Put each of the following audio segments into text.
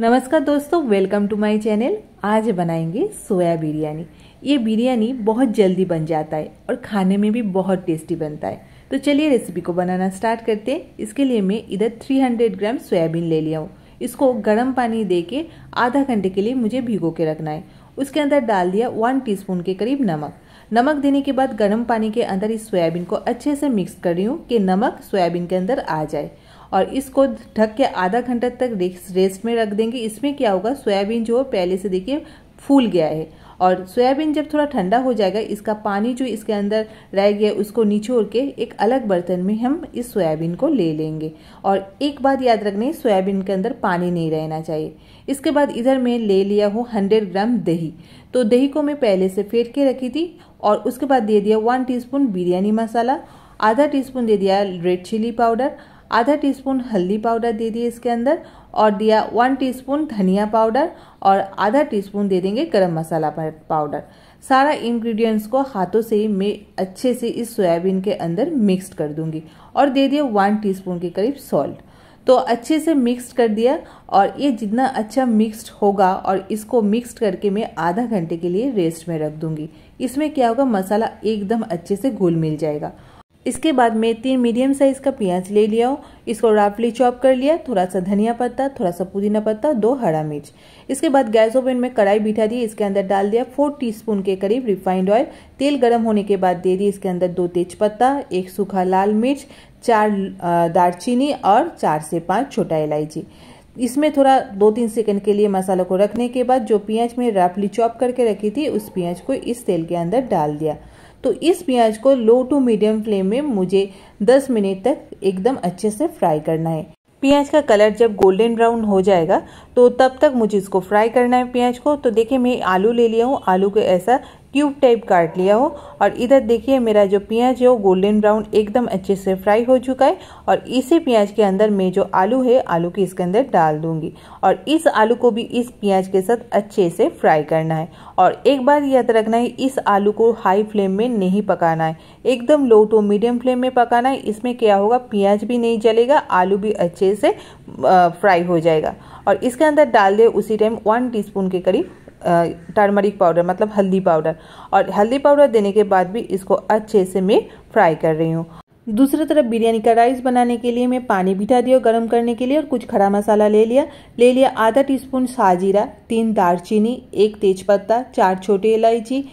नमस्कार दोस्तों welcome to my channel आज बनाएंगे सोया बिरयानी ये बिरयानी बहुत जल्दी बन जाता है और खाने में भी बहुत टेस्टी बनता है तो चलिए रेसिपी को बनाना स्टार्ट करते हैं इसके लिए मैं इधर 300 ग्राम सोयाबीन ले लिया हूँ इसको गर्म पानी दे के आधा घंटे के लिए मुझे भिगो के रखना है उसके अंदर डाल दिया वन टी के करीब नमक नमक देने के बाद गर्म पानी के अंदर इस सोयाबीन को अच्छे से मिक्स कर रही हूँ कि नमक सोयाबीन के अंदर आ जाए और इसको ढक के आधा घंटा तक रेस्ट में रख देंगे इसमें क्या होगा सोयाबीन जो पहले से देखिए फूल गया है और सोयाबीन जब थोड़ा ठंडा हो जाएगा इसका पानी जो इसके अंदर रह गया उसको निचोड़ के एक अलग बर्तन में हम इस सोयाबीन को ले लेंगे और एक बात याद रखनी सोयाबीन के अंदर पानी नहीं रहना चाहिए इसके बाद इधर मैं ले लिया हूँ हंड्रेड ग्राम दही तो दही को मैं पहले से फेंट के रखी थी और उसके बाद दे दिया वन टी बिरयानी मसाला आधा टी दे दिया रेड चिली पाउडर आधा टीस्पून हल्दी पाउडर दे दिए इसके अंदर और दिया वन टीस्पून धनिया पाउडर और आधा टीस्पून दे देंगे गरम मसाला पाउडर सारा इंग्रेडिएंट्स को हाथों से ही मैं अच्छे से इस सोयाबीन के अंदर मिक्स कर दूंगी और दे दिया वन टी के करीब सॉल्ट तो अच्छे से मिक्स कर दिया और ये जितना अच्छा मिक्स्ड होगा और इसको मिक्स करके मैं आधा घंटे के लिए रेस्ट में रख दूंगी इसमें क्या होगा मसाला एकदम अच्छे से घुल मिल जाएगा इसके बाद मैं तीन मीडियम साइज़ का प्याज ले लिया इसको राफली चॉप कर लिया थोड़ा सा धनिया पत्ता थोड़ा सा पुदीना पत्ता दो हरा मिर्च इसके बाद गैस ओवन में कढ़ाई बिठा दी इसके अंदर डाल दिया फोर टीस्पून के करीब रिफाइंड ऑयल तेल गर्म होने के बाद दे दी इसके अंदर दो तेज पत्ता एक सूखा लाल मिर्च चार दालचीनी और चार से पाँच छोटा इलायची इसमें थोड़ा दो तीन सेकंड के लिए मसालों को रखने के बाद जो प्याज में राफली चॉप करके रखी थी उस प्याज को इस तेल के अंदर डाल दिया तो इस प्याज को लो टू मीडियम फ्लेम में मुझे 10 मिनट तक एकदम अच्छे से फ्राई करना है प्याज का कलर जब गोल्डन ब्राउन हो जाएगा तो तब तक मुझे इसको फ्राई करना है प्याज को तो देखिए मैं आलू ले लिया हूँ आलू को ऐसा क्यूब टाइप काट लिया हो और इधर देखिए मेरा जो प्याज है वो गोल्डन ब्राउन एकदम अच्छे से फ्राई हो चुका है और इसी प्याज के अंदर मैं जो आलू है आलू के इसके अंदर डाल दूंगी और इस आलू को भी इस प्याज के साथ अच्छे से फ्राई करना है और एक बार याद रखना है इस आलू को हाई फ्लेम में नहीं पकाना है एकदम लो टू मीडियम फ्लेम में पकाना है इसमें क्या होगा प्याज भी नहीं जलेगा आलू भी अच्छे से फ्राई हो जाएगा और इसके अंदर डाल दे उसी टाइम वन टीस्पून के करीब टर्मरिक पाउडर मतलब हल्दी पाउडर और हल्दी पाउडर देने के बाद भी इसको अच्छे से मैं फ्राई कर रही हूँ दूसरी तरफ बिरयानी का राइस बनाने के लिए मैं पानी बिठा दिया गर्म करने के लिए और कुछ खड़ा मसाला ले लिया ले लिया आधा टीस्पून साजीरा तीन दालचीनी एक तेजपत्ता चार छोटे इलायची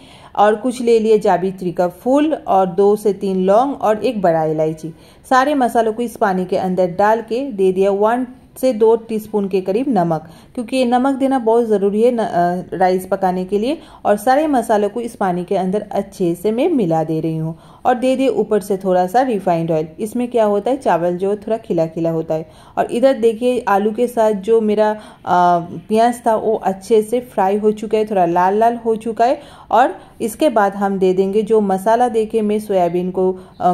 और कुछ ले लिए जावित्री का फूल और दो से तीन लौंग और एक बड़ा इलायची सारे मसालों को इस पानी के अंदर डाल के दे दिया वन से दो टीस्पून के करीब नमक क्योंकि ये नमक देना बहुत ज़रूरी है राइस पकाने के लिए और सारे मसालों को इस पानी के अंदर अच्छे से मैं मिला दे रही हूँ और दे दिए ऊपर से थोड़ा सा रिफाइंड ऑयल इसमें क्या होता है चावल जो थोड़ा खिला खिला होता है और इधर देखिए आलू के साथ जो मेरा प्याज था वो अच्छे से फ्राई हो चुका है थोड़ा लाल लाल हो चुका है और इसके बाद हम दे देंगे जो मसाला देके मैं सोयाबीन को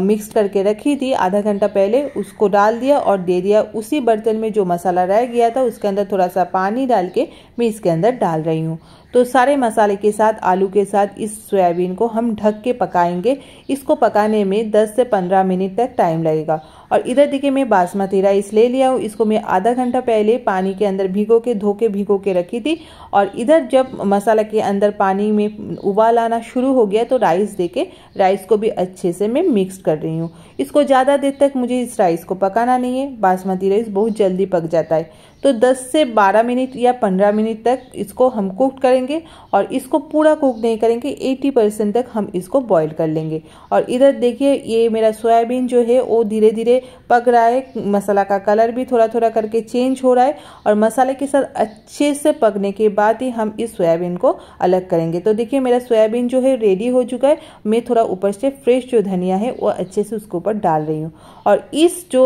मिक्स करके रखी थी आधा घंटा पहले उसको डाल दिया और दे दिया उसी बर्तन में जो मसाला रह गया था उसके अंदर थोड़ा सा पानी डाल के मैं इसके अंदर डाल रही हूँ तो सारे मसाले के साथ आलू के साथ इस सोयाबीन को हम ढक के पकाएंगे इसको पकाने में 10 से 15 मिनट तक टाइम लगेगा और इधर देखिए मैं बासमती राइस ले लिया हूँ इसको मैं आधा घंटा पहले पानी के अंदर भिगो के धो के भिगो के रखी थी और इधर जब मसाला के अंदर पानी में उबाल आना शुरू हो गया तो राइस दे के राइस को भी अच्छे से मैं मिक्स कर रही हूँ इसको ज़्यादा देर तक मुझे इस राइस को पकाना नहीं है बासमती राइस बहुत जल्दी पक जाता है तो 10 से 12 मिनट या 15 मिनट तक इसको हम कुक करेंगे और इसको पूरा कुक नहीं करेंगे 80 परसेंट तक हम इसको बॉईल कर लेंगे और इधर देखिए ये मेरा सोयाबीन जो है वो धीरे धीरे पक रहा है मसाला का कलर भी थोड़ा थोड़ा करके चेंज हो रहा है और मसाले के साथ अच्छे से पकने के बाद ही हम इस सोयाबीन को अलग करेंगे तो देखिए मेरा सोयाबीन जो है रेडी हो चुका है मैं थोड़ा ऊपर से फ्रेश जो धनिया है वो अच्छे से उसके ऊपर डाल रही हूँ और इस जो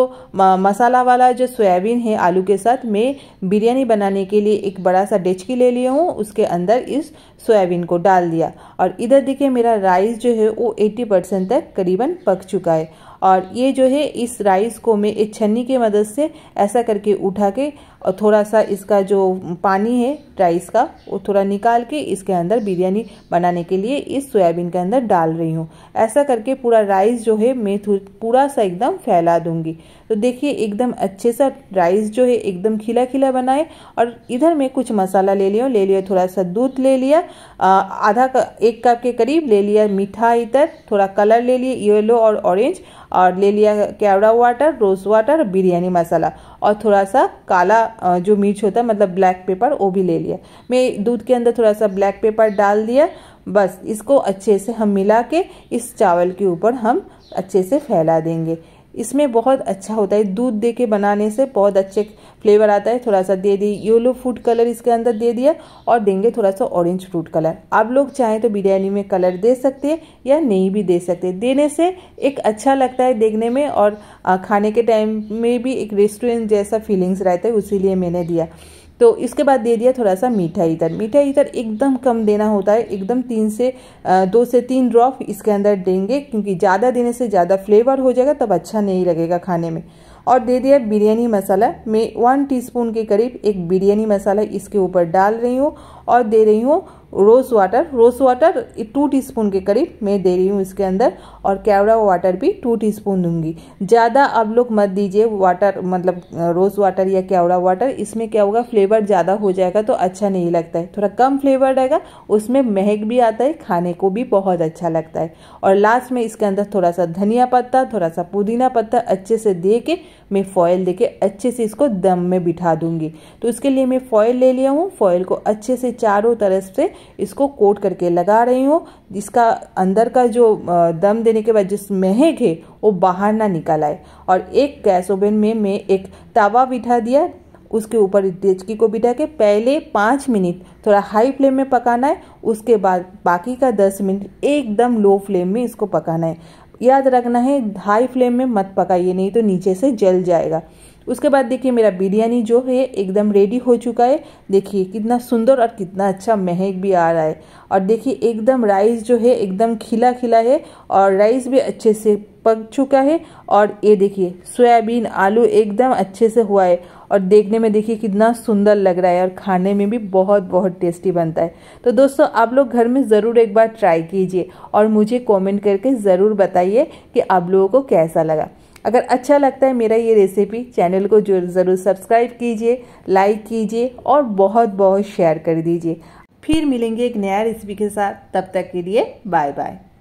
मसाला वाला जो सोयाबीन है आलू के साथ मैं बिरयानी बनाने के लिए एक बड़ा सा डेचकी ले लिया हूँ उसके अंदर इस सोयाबीन को डाल दिया और इधर देखिए मेरा राइस जो है वो 80 परसेंट तक करीबन पक चुका है और ये जो है इस राइस को मैं एक छन्नी की मदद से ऐसा करके उठा के और थोड़ा सा इसका जो पानी है राइस का वो थोड़ा निकाल के इसके अंदर बिरयानी बनाने के लिए इस सोयाबीन के अंदर डाल रही हूँ ऐसा करके पूरा राइस जो है मैं पूरा सा एकदम फैला दूँगी तो देखिए एकदम अच्छे सा राइस जो है एकदम खिला खिला बनाए और इधर मैं कुछ मसाला ले लिया ले लिया थोड़ा सा दूध ले लिया आधा एक कप के करीब ले लिया मीठा इधर थोड़ा कलर ले लिए येलो और ऑरेंज और ले लिया kewra water rose water biryani masala और थोड़ा सा काला जो मिर्च होता है मतलब ब्लैक पेपर वो भी ले लिया मैं दूध के अंदर थोड़ा सा ब्लैक पेपर डाल दिया बस इसको अच्छे से हम मिला के इस चावल के ऊपर हम अच्छे से फैला देंगे इसमें बहुत अच्छा होता है दूध दे के बनाने से बहुत अच्छे फ्लेवर आता है थोड़ा सा दे दिए येलो फूड कलर इसके अंदर दे दिया और देंगे थोड़ा सा ऑरेंज फ्रूट कलर आप लोग चाहें तो बिरयानी में कलर दे सकते हैं या नहीं भी दे सकते देने से एक अच्छा लगता है देखने में और खाने के टाइम में भी एक रेस्टोरेंट जैसा फीलिंग्स रहता है उसी मैंने दिया तो इसके बाद दे दिया थोड़ा सा मीठा इतर मीठा इतर एकदम कम देना होता है एकदम तीन से दो से तीन ड्रॉप इसके अंदर देंगे क्योंकि ज़्यादा देने से ज़्यादा फ्लेवर हो जाएगा तब अच्छा नहीं लगेगा खाने में और दे दिया बिरयानी मसाला मैं वन टीस्पून के करीब एक बिरयानी मसाला इसके ऊपर डाल रही हूँ और दे रही हूँ rose water rose water two teaspoon के करीब मैं दे रही हूँ इसके अंदर और कैवरा वाटर भी टू टीस्पून दूंगी ज़्यादा आप लोग मत दीजिए वाटर मतलब रोज़ वाटर या कैवरा वाटर इसमें क्या होगा फ्लेवर ज़्यादा हो जाएगा तो अच्छा नहीं लगता है थोड़ा कम फ्लेवर रहेगा उसमें महक भी आता है खाने को भी बहुत अच्छा लगता है और लास्ट में इसके अंदर थोड़ा सा धनिया पत्ता थोड़ा सा पुदीना पत्ता अच्छे से दे के मैं फॉयल दे के अच्छे से इसको दम में बिठा दूंगी तो इसके लिए मैं फॉयल ले लिया हूँ फॉयल को अच्छे से चारों तरफ से इसको कोट करके लगा रही हूँ जिसका अंदर का जो दम देने के बाद जिस महक है वो बाहर ना निकल आए और एक गैस ओवन में मैं एक तावा बिठा दिया उसके ऊपर डेचकी को बिठा के पहले पाँच मिनट थोड़ा हाई फ्लेम में पकाना है उसके बाद बाकी का दस मिनट एकदम लो फ्लेम में इसको पकाना है याद रखना है हाई फ्लेम में मत पकाइए नहीं तो नीचे से जल जाएगा उसके बाद देखिए मेरा बिरयानी जो है एकदम रेडी हो चुका है देखिए कितना सुंदर और कितना अच्छा महक भी आ रहा है और देखिए एकदम राइस जो है एकदम खिला खिला है और राइस भी अच्छे से पक चुका है और ये देखिए सोयाबीन आलू एकदम अच्छे से हुआ है और देखने में देखिए कितना सुंदर लग रहा है और खाने में भी बहुत बहुत टेस्टी बनता है तो दोस्तों आप लोग घर में ज़रूर एक बार ट्राई कीजिए और मुझे कमेंट करके ज़रूर बताइए कि आप लोगों को कैसा लगा अगर अच्छा लगता है मेरा ये रेसिपी चैनल को ज़रूर सब्सक्राइब कीजिए लाइक कीजिए और बहुत बहुत शेयर कर दीजिए फिर मिलेंगे एक नया रेसिपी के साथ तब तक के लिए बाय बाय